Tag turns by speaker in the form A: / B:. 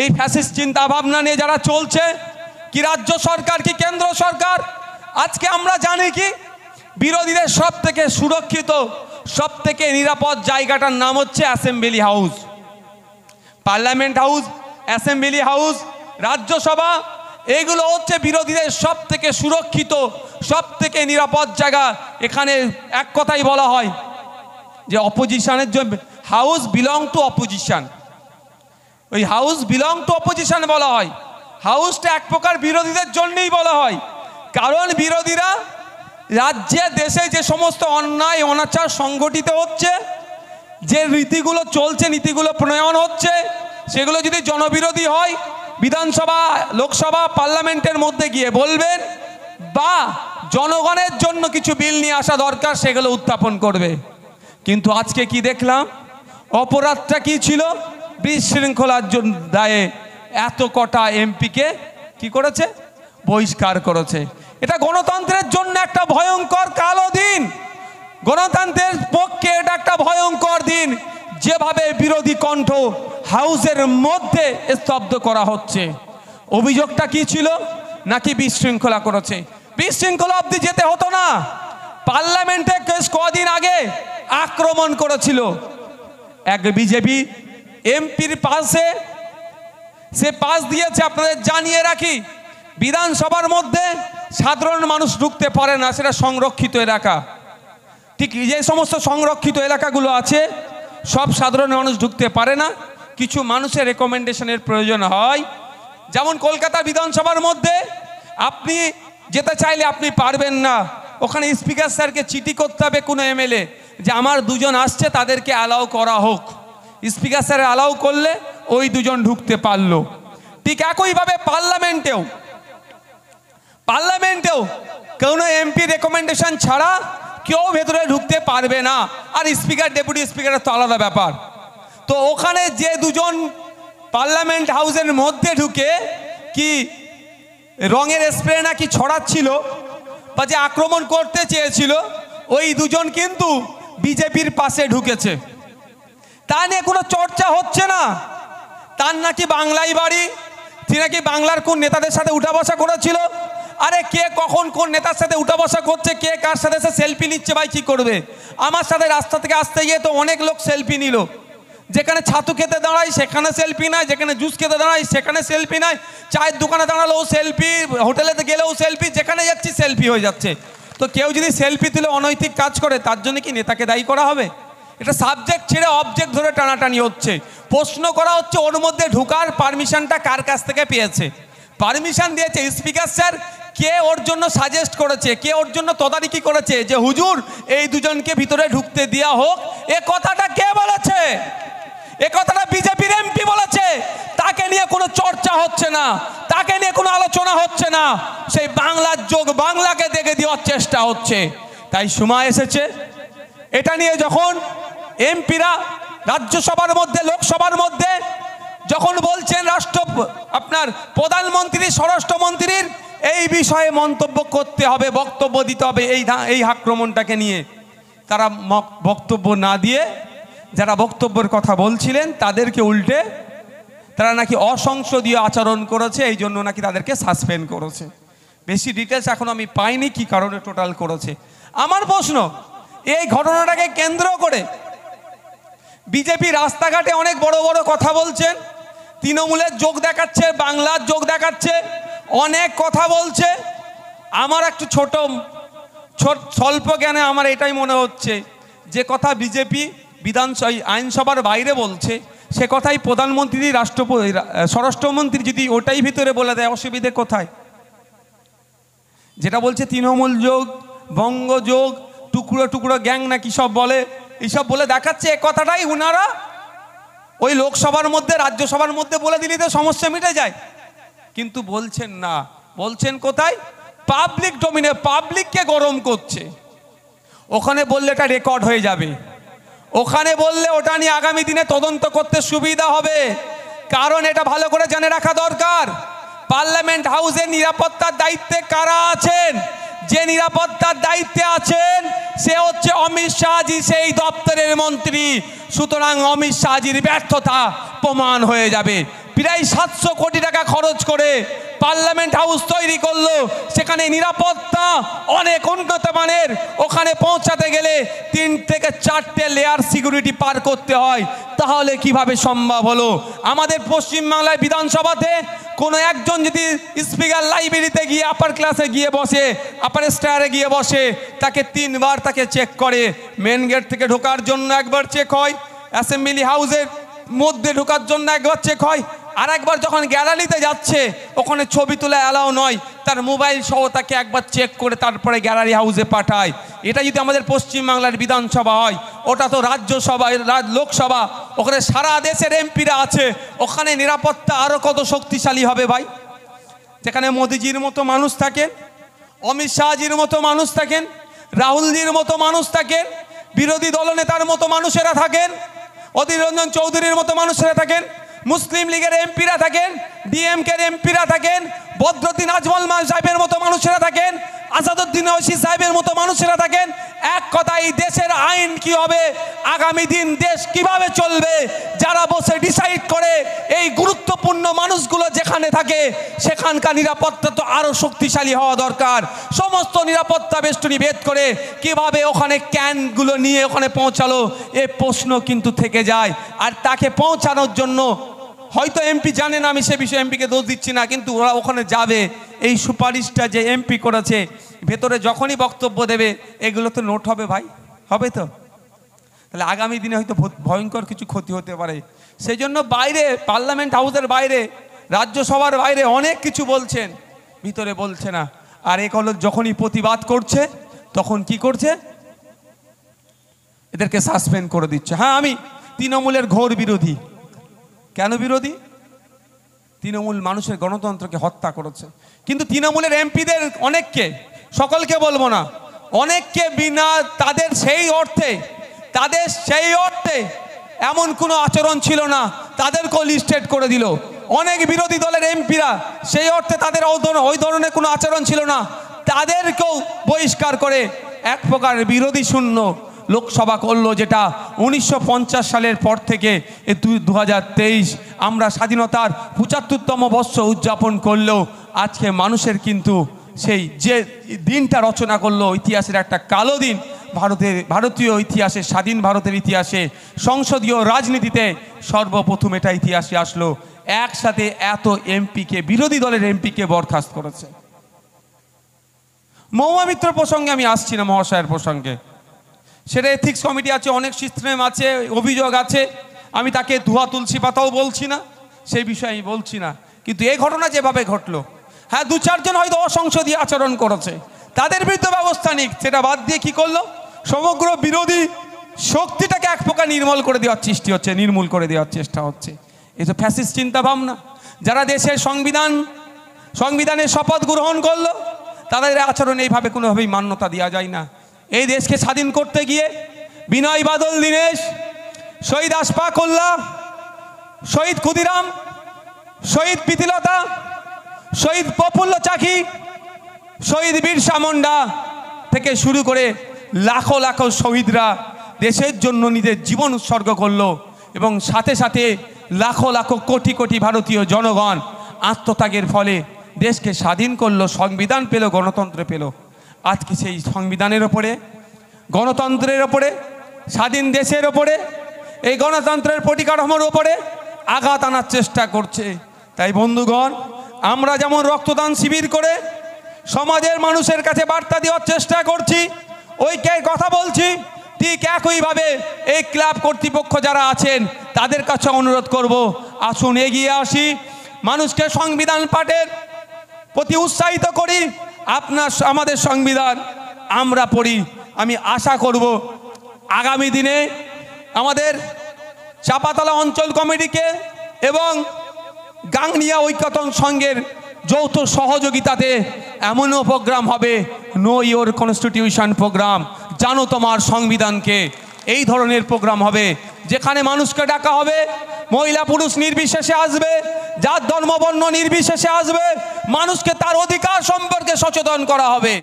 A: এই ফ্যাসিস চিন্তা ভাবনা নিয়ে যারা চলছে কি রাজ্য সরকার কি কেন্দ্র সরকার আজকে আমরা জানি কি বিরোধীদের সব থেকে সুরক্ষিত সব থেকে নিরাপদ জায়গাটার নাম হচ্ছে assembly house parliament house assembly house Rajya Sabha এগুলো হচ্ছে বিরোধীদের সব থেকে সুরক্ষিত সব থেকে নিরাপদ জায়গা এখানে এক কথাই বলা হয় যে অপোজিশনের জন্য হাউস বিলং টু অপোজিশন ওই হাউস বিলং টু অপোজিশন বলা হয় হাউসটা এক প্রকার বিরোধীদের জন্যেই বলা হয় কারণ বিরোধীরা রাজ্যে দেশে যে সমস্ত অন্যায় অনাচার সংগঠিত হচ্ছে যে রীতিগুলো চলছে নীতিগুলো প্রণয়ন হচ্ছে সেগুলো যদি জনবিরোধী হয় বিধানসভা লোকসভা পার্লামেন্টের মধ্যে গিয়ে বলবেন বা জনগণের জন্য কিছু বিল নিয়ে আসা দরকার সেগুলো উত্থাপন করবে কিন্তু আজকে কি দেখলাম অপরাধটা কি ছিল বিশৃঙ্খলার দায়ে এত কটা এমপিকে কি করেছে বহিষ্কার করেছে এটা গণতন্ত্রের জন্য একটা ভয়ঙ্কর কালো দিন গণতন্ত্রের পক্ষে এটা একটা ভয়ঙ্কর দিন যেভাবে বিরোধী কণ্ঠ হাউসের মধ্যে স্তব্ধ করা হচ্ছে অভিযোগটা কি ছিল নাকি বিশৃঙ্খলা করেছে বিশৃঙ্খলা অবধি যেতে হতো না পার্লামেন্টে কদিন আগে আক্রমণ করেছিল এক বিজেপি এমপির পাশে সে পাস দিয়েছে আপনাদের জানিয়ে রাখি বিধানসভার মধ্যে সাধারণ মানুষ ঢুকতে পারে না সেটা সংরক্ষিত এলাকা ঠিক যে সমস্ত সংরক্ষিত এলাকাগুলো আছে সব সাধারণ মানুষ ঢুকতে পারে না কিছু মানুষের রেকমেন্ডেশনের প্রয়োজন হয় যেমন কলকাতা বিধানসভার মধ্যে আপনি যেতে চাইলে আপনি পারবেন না ওখানে স্পিকার স্যারকে চিঠি করতে হবে কোনো এমএলএ যে আমার দুজন আসছে তাদেরকে অ্যালাউ করা হোক স্পিকার স্যার অ্যালাউ করলে ওই দুজন ঢুকতে পারলো ঠিক একইভাবে পার্লামেন্টেও পার্লামেন্টেও কোনো এমপি রেকমেন্ডেশন ছাড়া কেউ ভেতরে ঢুকতে পারবে না আর স্পিকার ডেপুটি স্পিকারের তো আলাদা ব্যাপার তো ওখানে যে দুজন পার্লামেন্ট হাউসের মধ্যে ঢুকে কি রঙের স্প্রে নাকি ছড়াচ্ছিল বা যে আক্রমণ করতে চেয়েছিল ওই দুজন কিন্তু বিজেপির পাশে ঢুকেছে তা নিয়ে কোনো চর্চা হচ্ছে না তার নাকি বাংলাই বাড়ি তিনি নাকি বাংলার কোন নেতাদের সাথে উঠা বসা করেছিল আরে কে কখন কোন নেতার সাথে উঠা বসা করছে কে কার সাথে সে সেলফি নিচ্ছে ভাই কী করবে আমার সাথে রাস্তা থেকে আসতে গিয়ে তো অনেক লোক সেলফি নিল যেখানে ছাতু খেতে দাঁড়াই সেখানে সেলফি নাই যেখানে জুস খেতে দাঁড়াই সেখানে সেলফি নাই চায়ের দোকানে দাঁড়ালেও সেলফি হোটেলেতে গেলেও সেলফি যেখানে যাচ্ছি সেলফি হয়ে যাচ্ছে তো কেউ যদি সেলফি তুলে অনৈতিক কাজ করে তার জন্য কি নেতাকে দায়ী করা হবে এটা সাবজেক্ট ছেড়ে অবজেক্ট ধরে টানাটানি হচ্ছে প্রশ্ন করা হচ্ছে ওর মধ্যে ঢুকার পারমিশনটা কার কাছ থেকে পেয়েছে পারমিশন দিয়েছে স্পিকার স্যার কে ওর জন্য সাজেস্ট করেছে কে ওর জন্য তদারকি করেছে যে হুজুর এই দুজনকে ভিতরে ঢুকতে দেওয়া হোক এ কথাটা কে বলেছে এ কথাটা বিজেপির এমপি বলেছে তাকে নিয়ে কোনো চর্চা হচ্ছে না তাকে নিয়ে কোনো আলোচনা হচ্ছে না সেই বাংলার যোগ বাংলাকে দেখে দেওয়ার চেষ্টা হচ্ছে তাই সময় এসেছে এটা নিয়ে যখন এমপিরা রাজ্যসভার মধ্যে লোকসভার মধ্যে যখন বলছেন রাষ্ট্র আপনার প্রধানমন্ত্রী স্বরাষ্ট্রমন্ত্রীর এই বিষয়ে মন্তব্য করতে হবে বক্তব্য দিতে হবে এই এই আক্রমণটাকে নিয়ে তারা বক্তব্য না দিয়ে যারা বক্তব্যের কথা বলছিলেন তাদেরকে উল্টে তারা নাকি অসংসদীয় আচরণ করেছে এই জন্য নাকি তাদেরকে সাসপেন্ড করেছে বেশি ডিটেলস এখন আমি পাইনি কি কারণে টোটাল করেছে আমার প্রশ্ন এই ঘটনাটাকে কেন্দ্র করে বিজেপি রাস্তাঘাটে অনেক বড় বড় কথা বলছেন তৃণমূলের যোগ দেখাচ্ছে বাংলার যোগ দেখাচ্ছে অনেক কথা বলছে আমার একটু ছোট স্বল্প জ্ঞানে আমার এটাই মনে হচ্ছে যে কথা বিজেপি বিধানসভা আইনসভার বাইরে বলছে সে কথাই প্রধানমন্ত্রী রাষ্ট্রপতি স্বরাষ্ট্রমন্ত্রী যদি ওটাই ভিতরে বলে দেয় অসুবিধে কোথায় যেটা বলছে তৃণমূল যোগ বঙ্গ যোগ টুকরো টুকরো গ্যাং নাকি সব বলে এইসব বলে দেখাচ্ছে এ কথাটাই উনারা ওই লোকসভার মধ্যে রাজ্যসভার মধ্যে বলে দিলে তো সমস্যা মিটে যায় কিন্তু বলছেন না বলছেন কোথায় পাবলিক ডোমিনে পাবলিককে গরম করছে ওখানে বললে এটা রেকর্ড হয়ে যাবে ওখানে বললে ওটা নিয়ে আগামী দিনে তদন্ত করতে সুবিধা হবে কারণ এটা ভালো করে জেনে রাখা দরকার পার্লামেন্ট হাউসের নিরাপত্তার দায়িত্বে কারা আছেন যে নিরাপত্তার দায়িত্বে আছেন সে হচ্ছে অমিত শাহজি সেই দপ্তরের মন্ত্রী সুতরাং অমিত শাহজির ব্যর্থতা প্রমাণ হয়ে যাবে প্রায় সাতশো কোটি টাকা খরচ করে পার্লামেন্ট হাউস তৈরি করলো সেখানে নিরাপত্তা অনেক উন্নত মানের ওখানে পৌঁছাতে গেলে তিন থেকে চারটে লেয়ার সিকিউরিটি পার করতে হয় তাহলে কিভাবে সম্ভব হলো আমাদের পশ্চিমবাংলায় বিধানসভাতে কোনো একজন যদি স্পিকার লাইব্রেরিতে গিয়ে আপার ক্লাসে গিয়ে বসে আপার স্টারে গিয়ে বসে তাকে তিনবার তাকে চেক করে মেন গেট থেকে ঢোকার জন্য একবার চেক হয় অ্যাসেম্বলি হাউসের মধ্যে ঢোকার জন্য একবার চেক হয় আর একবার যখন গ্যালারিতে যাচ্ছে ওখানে ছবি তোলা অ্যালাও নয় তার মোবাইল সহ তাকে একবার চেক করে তারপরে গ্যালারি হাউসে পাঠায় এটা যদি আমাদের পশ্চিমবাংলার বিধানসভা হয় ওটা তো রাজ্যসভা লোকসভা ওখানে সারা দেশের এমপিরা আছে ওখানে নিরাপত্তা আরও কত শক্তিশালী হবে ভাই যেখানে মোদিজির মতো মানুষ থাকেন অমিত শাহজির মতো মানুষ থাকেন রাহুলজির মতো মানুষ থাকেন বিরোধী দলনেতার মতো মানুষেরা থাকেন অধীর রঞ্জন চৌধুরীর মতো মানুষেরা থাকেন মুসলিম লীগের এমপিরা থাকেন ডিএমকের এমপিরা থাকেন বদরুদ্দিন আজমল সাহেবের মতো মানুষেরা থাকেন আসাদুদ্দিন ওসি সাহেবের মতো মানুষেরা থাকেন এক কথা এই দেশের আইন কি হবে আগামী দিন দেশ কিভাবে চলবে যারা বসে ডিসাইড করে এই গুরুত্বপূর্ণ মানুষগুলো যেখানে থাকে সেখানকার নিরাপত্তা তো আরও শক্তিশালী হওয়া দরকার সমস্ত নিরাপত্তা বেষ্টনী ভেদ করে কিভাবে ওখানে ক্যানগুলো নিয়ে ওখানে পৌঁছালো এ প্রশ্ন কিন্তু থেকে যায় আর তাকে পৌঁছানোর জন্য হয়তো এমপি জানে না আমি সে বিষয়ে এমপিকে দোষ দিচ্ছি না কিন্তু ওরা ওখানে যাবে এই সুপারিশটা যে এমপি করেছে ভেতরে যখনই বক্তব্য দেবে এগুলো তো নোট হবে ভাই হবে তো তাহলে আগামী দিনে হয়তো ভয়ঙ্কর কিছু ক্ষতি হতে পারে সেই জন্য বাইরে পার্লামেন্ট হাউসের বাইরে রাজ্যসভার বাইরে অনেক কিছু বলছেন ভিতরে বলছে না আর এ কল যখনই প্রতিবাদ করছে তখন কি করছে এদেরকে সাসপেন্ড করে দিচ্ছে হ্যাঁ আমি তৃণমূলের ঘোর বিরোধী কেন বিরোধী তৃণমূল মানুষের গণতন্ত্রকে হত্যা করেছে কিন্তু তৃণমূলের এমপিদের অনেককে সকলকে বলবো না অনেককে বিনা তাদের সেই অর্থে তাদের সেই অর্থে এমন কোনো আচরণ ছিল না তাদেরকেও লিস্টেড করে দিল অনেক বিরোধী দলের এমপিরা সেই অর্থে তাদের ওই ধরনের কোনো আচরণ ছিল না তাদেরকেও বহিষ্কার করে এক প্রকার বিরোধী শূন্য লোকসভা করলো যেটা উনিশশো সালের পর থেকে দু আমরা স্বাধীনতার পঁচাত্তরতম বর্ষ উদযাপন করলেও আজকে মানুষের কিন্তু সেই যে দিনটা রচনা করলো ইতিহাসের একটা কালো দিন ভারতের ভারতীয় ইতিহাসে স্বাধীন ভারতের ইতিহাসে সংসদীয় রাজনীতিতে সর্বপ্রথম এটা ইতিহাসে আসলো একসাথে এত এমপিকে বিরোধী দলের এমপিকে বরখাস্ত করেছে মৌমা মিত্র প্রসঙ্গে আমি আসছি না মহাশয়ের প্রসঙ্গে সেটা এথিক্স কমিটি আছে অনেক সিস্টেম আছে অভিযোগ আছে আমি তাকে ধোয়া তুলসী পাতাও বলছি না সেই বিষয়ে আমি বলছি না কিন্তু এই ঘটনা যেভাবে ঘটলো হ্যাঁ দু চারজন হয়তো অসংসদীয় আচরণ করেছে তাদের বিরুদ্ধে ব্যবস্থা নিক সেটা বাদ দিয়ে কি করলো সমগ্র বিরোধী শক্তিটাকে এক প্রকার নির্মল করে দেওয়ার সৃষ্টি হচ্ছে নির্মূল করে দেওয়ার চেষ্টা হচ্ছে তো ফ্যাসিস চিন্তাভাবনা যারা দেশের সংবিধান সংবিধানের শপথ গ্রহণ করলো তাদের আচরণ এইভাবে কোনোভাবেই মান্যতা দেওয়া যায় না এই দেশকে স্বাধীন করতে গিয়ে বিনয় বাদল দীনেশ শহীদ আসপা কল্লা শহীদ ক্ষুদিরাম শহীদ প্রীতিলতা শহীদ প্রফুল্ল চাকি শহীদ বিরসা মন্ডা থেকে শুরু করে লাখো লাখো শহীদরা দেশের জন্য নিজের জীবন উৎসর্গ করল এবং সাথে সাথে লাখো লাখো কোটি কোটি ভারতীয় জনগণ আত্মত্যাগের ফলে দেশকে স্বাধীন করলো সংবিধান পেল গণতন্ত্র পেলো আজকে সেই সংবিধানের ওপরে গণতন্ত্রের ওপরে স্বাধীন দেশের ওপরে এই গণতন্ত্রের পরিকাঠামোর ওপরে আঘাত আনার চেষ্টা করছে তাই বন্ধুগণ আমরা যেমন রক্তদান শিবির করে সমাজের মানুষের কাছে বার্তা দেওয়ার চেষ্টা করছি ঐক্যের কথা বলছি ঠিক একইভাবে এই ক্লাব কর্তৃপক্ষ যারা আছেন তাদের কাছে অনুরোধ করব আসুন এগিয়ে আসি মানুষকে সংবিধান পাঠের প্রতি উৎসাহিত করি আপনার আমাদের সংবিধান আমরা পড়ি আমি আশা করব আগামী দিনে আমাদের চাপাতলা অঞ্চল কমিটিকে এবং গাংনিয়া ঐক্যতন সংঘের যৌথ সহযোগিতাতে এমনও প্রোগ্রাম হবে নো ইয়োর কনস্টিটিউশন প্রোগ্রাম জানো তোমার সংবিধানকে এই ধরনের প্রোগ্রাম হবে যেখানে মানুষকে ডাকা হবে মহিলা পুরুষ নির্বিশেষে আসবে যার ধর্মবর্ণ নির্বিশেষে আসবে মানুষকে তার অধিকার সম্পর্কে সচেতন করা হবে